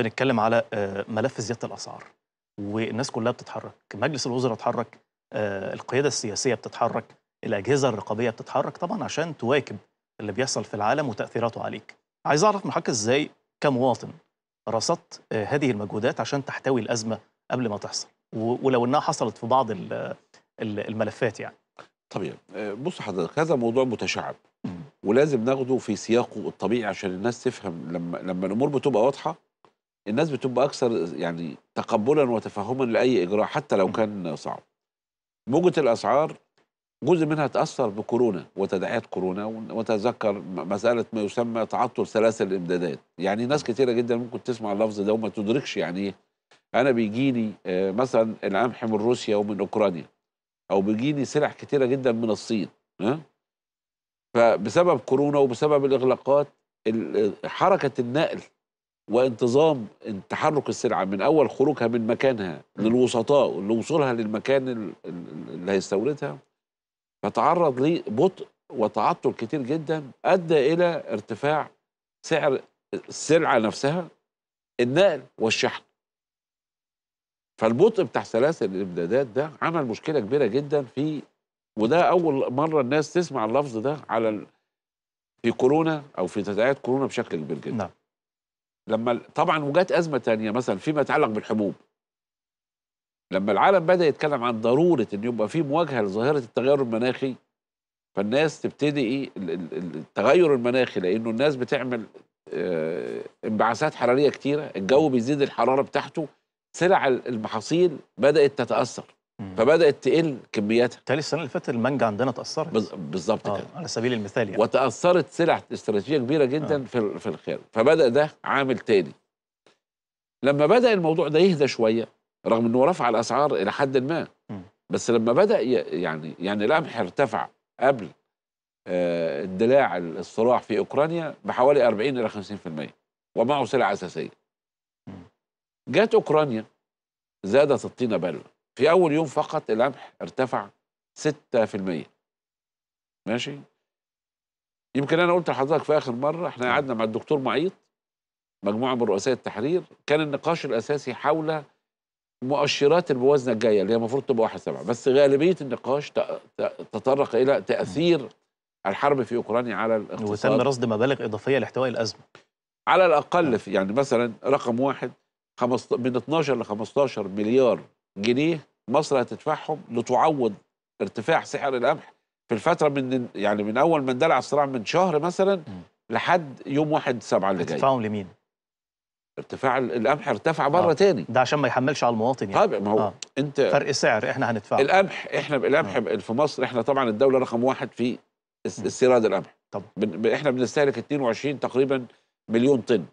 بنتكلم على آه، ملف زياده الاسعار والناس كلها بتتحرك مجلس الوزراء اتحرك آه، القياده السياسيه بتتحرك الاجهزه الرقابيه بتتحرك طبعا عشان تواكب اللي بيحصل في العالم وتاثيراته عليك عايز اعرف من حضرتك ازاي كمواطن رصدت آه، هذه المجهودات عشان تحتوي الازمه قبل ما تحصل ولو انها حصلت في بعض الملفات يعني طبيعي بص حضرتك هذا موضوع متشعب ولازم ناخده في سياقه الطبيعي عشان الناس تفهم لما لما الامور بتبقى واضحه الناس بتبقى اكثر يعني تقبلا وتفهما لاي اجراء حتى لو كان صعب. موجه الاسعار جزء منها تاثر بكورونا وتداعيات كورونا وتذكر مساله ما يسمى تعطل سلاسل الامدادات، يعني ناس كثيره جدا ممكن تسمع اللفظ ده وما تدركش يعني ايه. انا بيجيني آه، مثلا القمح من روسيا ومن اوكرانيا او بيجيني سلع كثيره جدا من الصين ها فبسبب كورونا وبسبب الاغلاقات حركه النقل وانتظام تحرك السلعه من اول خروجها من مكانها للوسطاء لوصولها للمكان اللي هيستوردها فتعرض لبطء وتعطل كتير جدا ادى الى ارتفاع سعر السلعه نفسها النقل والشحن فالبطء بتاع سلاسل الامدادات ده عمل مشكله كبيره جدا في وده اول مره الناس تسمع اللفظ ده على في كورونا او في تداعيات كورونا بشكل كبير جدا نعم. لما طبعا وجات ازمه ثانيه مثلا فيما يتعلق بالحبوب لما العالم بدا يتكلم عن ضروره ان يبقى في مواجهه لظاهره التغير المناخي فالناس تبتدي إيه، التغير المناخي لانه الناس بتعمل آه، انبعاثات حراريه كتيره الجو بيزيد الحراره بتاعته سلع المحاصيل بدات تتاثر فبدات تقل كمياتها بالتالي السنه اللي فاتت المانجا عندنا اتاثرت بالظبط آه، كده على سبيل المثال يعني وتاثرت سلع استراتيجيه كبيره جدا آه. في في الخير فبدا ده عامل تاني لما بدا الموضوع ده يهدى شويه رغم انه رفع الاسعار الى حد ما م. بس لما بدا يعني يعني القمح ارتفع قبل آه، اندلاع الصراع في اوكرانيا بحوالي 40 الى 50% ومعه سلع اساسيه. جت اوكرانيا زادت الطينه بلوه. في أول يوم فقط القمح ارتفع 6% ماشي يمكن أنا قلت لحضرتك في آخر مرة احنا نعم. قعدنا مع الدكتور معيط مجموعة من رؤساء التحرير كان النقاش الأساسي حول مؤشرات الموازنة الجاية اللي هي المفروض تبقى 1 7 بس غالبية النقاش تطرق إلى تأثير الحرب في أوكرانيا على الاقتصاد وتم رصد مبالغ إضافية لاحتواء الأزمة على الأقل في نعم. يعني مثلا رقم واحد من 12 ل 15 مليار جنيه مصر هتدفعهم لتعوض ارتفاع سعر القمح في الفتره من يعني من اول ما اندلع الصراع من شهر مثلا لحد يوم 1 7 اللي جاي هتدفعهم لمين؟ ارتفاع القمح ارتفع بره آه. تاني ده عشان ما يحملش على المواطن يعني طيب ما هو آه. انت فرق السعر احنا هندفعه القمح احنا آه. القمح آه. في مصر احنا طبعا الدوله رقم واحد في استيراد القمح طبعا بن... احنا بنستهلك 22 تقريبا مليون طن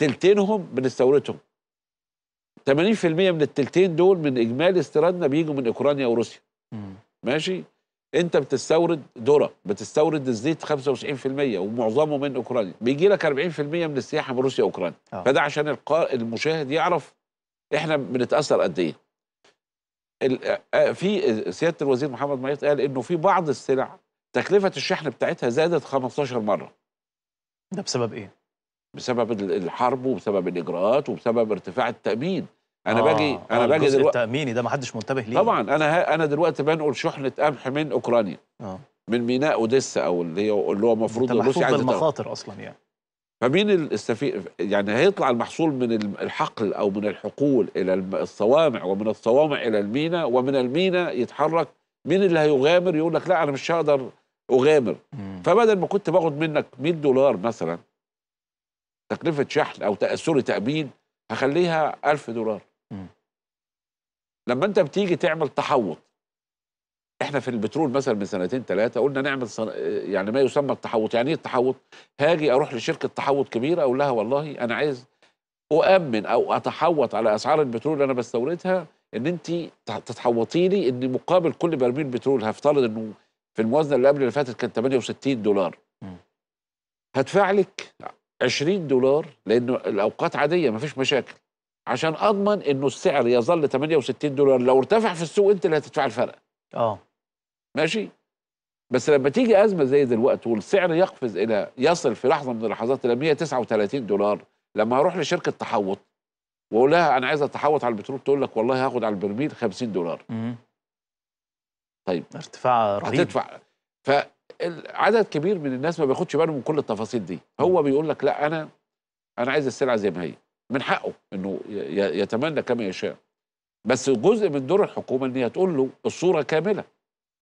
تلتينهم بنستوردهم 80% من التلتين دول من اجمالي استيرادنا بيجوا من اوكرانيا وروسيا مم. ماشي انت بتستورد ذره بتستورد الزيت 95% ومعظمه من اوكرانيا بيجي لك 40% من السياحه من روسيا واوكرانيا آه. فده عشان القار... المشاهد يعرف احنا بنتاثر قد ايه في سياده الوزير محمد مايط قال انه في بعض السلع تكلفه الشحن بتاعتها زادت 15 مره ده بسبب ايه بسبب الحرب وبسبب الاجراءات وبسبب ارتفاع التامين انا آه باجي انا آه باجي دلوقتي التاميني ده ما حدش منتبه ليه طبعا انا انا دلوقتي بنقل شحنه قمح من اوكرانيا آه. من ميناء اوديسا او اللي هي اللي هو المفروض روسيا عايزه المخاطر اصلا يعني فمين السفير يعني هيطلع المحصول من الحقل او من الحقول الى الصوامع ومن الصوامع الى الميناء ومن الميناء يتحرك مين اللي هيغامر يقول لك لا انا مش هقدر اغامر مم. فبدل ما كنت باخد منك 100 دولار مثلا تكلفه شحن او سوري تامين هخليها 1000 دولار م. لما انت بتيجي تعمل تحوط احنا في البترول مثلا من سنتين ثلاثه قلنا نعمل صن... يعني ما يسمى التحوط يعني ايه التحوط هاجي اروح لشركه تحوط كبيره اقول لها والله انا عايز اؤمن او اتحوط على اسعار البترول اللي انا بستوردها ان انت تتحوطي لي ان مقابل كل برميل بترول هفترض انه في الموازنه اللي قبل اللي فاتت كان 68 دولار هدفع لك 20 دولار لانه الاوقات عاديه ما فيش مشاكل عشان اضمن انه السعر يظل 68 دولار لو ارتفع في السوق انت اللي هتدفع الفرق اه ماشي بس لما تيجي ازمه زي دلوقتي والسعر يقفز الى يصل في لحظه من اللحظات الى 139 دولار لما اروح لشركه تحوط واقول لها انا عايز اتحوط على البترول تقول لك والله هاخد على البرميل 50 دولار امم طيب ارتفاع رهيب هتدفع ف عدد كبير من الناس ما بياخدش باله من كل التفاصيل دي هو بيقول لك لا انا انا عايز السلعه زي ما هي من حقه انه يتمنى كما يشاء بس جزء من دور الحكومه ان هي تقول له الصوره كامله